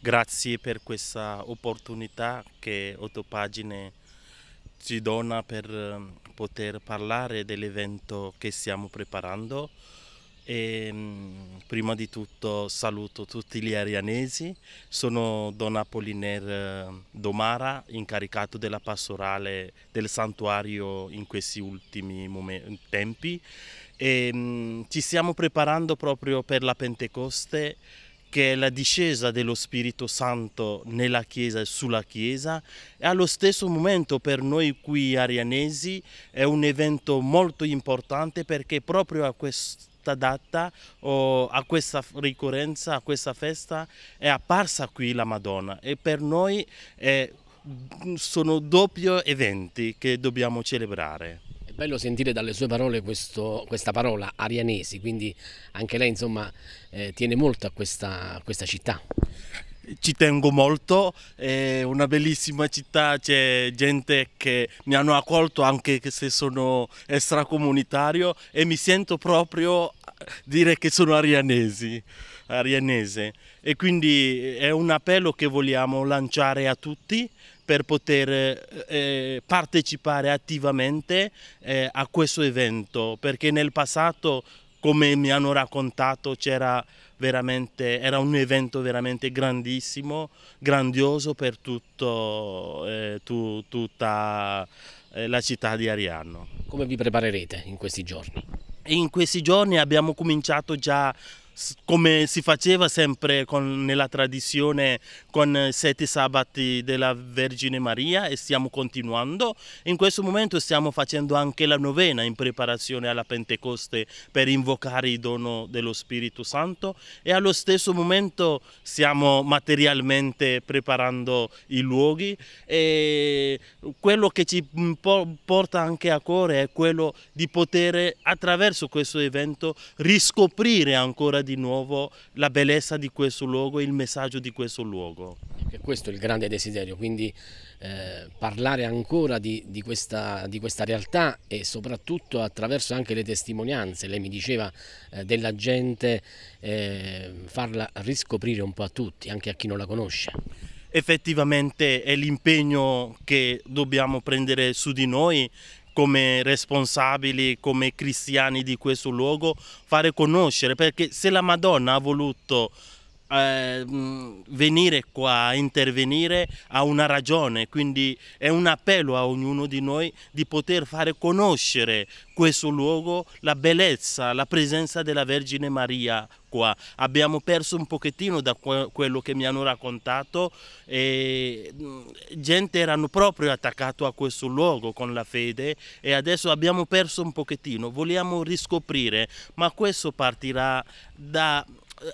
Grazie per questa opportunità che Autopagine ci dona per ehm, poter parlare dell'evento che stiamo preparando. E, ehm, prima di tutto saluto tutti gli arianesi, sono Don Apolliner ehm, Domara, incaricato della pastorale del santuario in questi ultimi tempi e, ci stiamo preparando proprio per la Pentecoste che è la discesa dello Spirito Santo nella Chiesa e sulla Chiesa e allo stesso momento per noi qui arianesi è un evento molto importante perché proprio a questa data o a questa ricorrenza, a questa festa è apparsa qui la Madonna e per noi è, sono doppio eventi che dobbiamo celebrare bello sentire dalle sue parole questo, questa parola arianesi, quindi anche lei insomma eh, tiene molto a questa, a questa, città. Ci tengo molto, è una bellissima città, c'è gente che mi hanno accolto anche se sono extracomunitario e mi sento proprio dire che sono arianesi, arianese e quindi è un appello che vogliamo lanciare a tutti per poter eh, eh, partecipare attivamente eh, a questo evento perché nel passato come mi hanno raccontato era un evento veramente grandissimo, grandioso per tutto, eh, tu, tutta eh, la città di Ariano. Come vi preparerete in questi giorni? In questi giorni abbiamo cominciato già come si faceva sempre con, nella tradizione con i sette sabati della Vergine Maria e stiamo continuando. In questo momento stiamo facendo anche la novena in preparazione alla Pentecoste per invocare il dono dello Spirito Santo e allo stesso momento stiamo materialmente preparando i luoghi e quello che ci mm, porta anche a cuore è quello di poter attraverso questo evento riscoprire ancora di nuovo la bellezza di questo luogo e il messaggio di questo luogo. E questo è il grande desiderio, quindi eh, parlare ancora di, di, questa, di, questa, realtà e soprattutto attraverso anche le testimonianze, lei mi diceva, eh, della gente, eh, farla riscoprire un po' a tutti, anche a chi non la conosce effettivamente è l'impegno che dobbiamo prendere su di noi come responsabili, come cristiani di questo luogo, fare conoscere, perché se la Madonna ha voluto eh, venire qua a intervenire ha una ragione, quindi è un appello a ognuno di noi di poter fare conoscere questo luogo, la bellezza, la presenza della Vergine Maria qua. Abbiamo perso un pochettino da quello che mi hanno raccontato e mm, gente erano proprio attaccato a questo luogo con la fede e adesso abbiamo perso un pochettino, vogliamo riscoprire, ma questo partirà da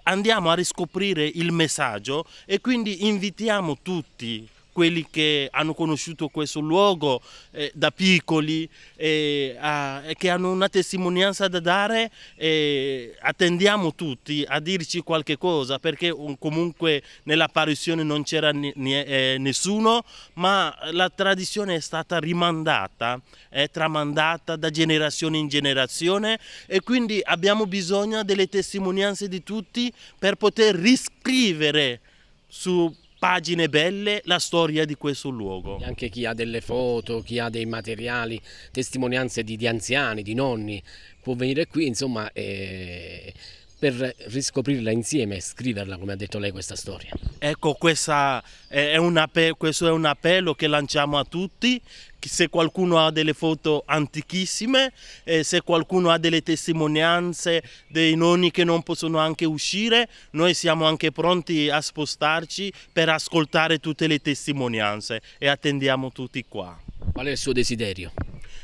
andiamo a riscoprire il messaggio e quindi invitiamo tutti quelli che hanno conosciuto questo luogo eh, da piccoli eh, e eh, che hanno una testimonianza da dare, eh, attendiamo tutti a dirci qualche cosa perché um, comunque nell'apparizione non c'era eh, nessuno, ma la tradizione è stata rimandata, è tramandata da generazione in generazione e quindi abbiamo bisogno delle testimonianze di tutti per poter riscrivere su pagine belle la storia di questo luogo. E anche chi ha delle foto, chi ha dei materiali, testimonianze di, di anziani, di nonni, può venire qui, insomma... Eh per riscoprirla insieme e scriverla, come ha detto lei, questa storia. Ecco, questa è appello, questo è un appello che lanciamo a tutti, se qualcuno ha delle foto antichissime, eh, se qualcuno ha delle testimonianze dei nonni che non possono anche uscire, noi siamo anche pronti a spostarci per ascoltare tutte le testimonianze e attendiamo tutti qua. Qual è il suo desiderio?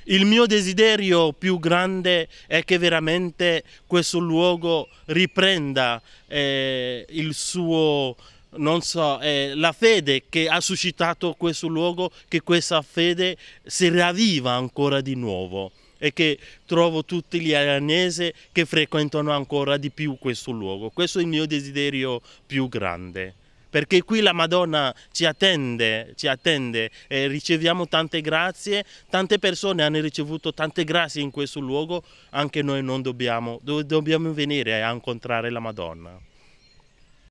Il mio desiderio più grande è che veramente questo luogo riprenda eh, il suo, non so, eh, la fede che ha suscitato questo luogo, che questa fede si ravviva ancora di nuovo e che trovo tutti gli aranesi che frequentano ancora di più questo luogo. Questo è il mio desiderio più grande perché qui la Madonna ci attende, ci attende eh, riceviamo tante grazie, tante persone hanno ricevuto tante grazie in questo luogo, anche noi non dobbiamo, dobbiamo venire a incontrare la Madonna.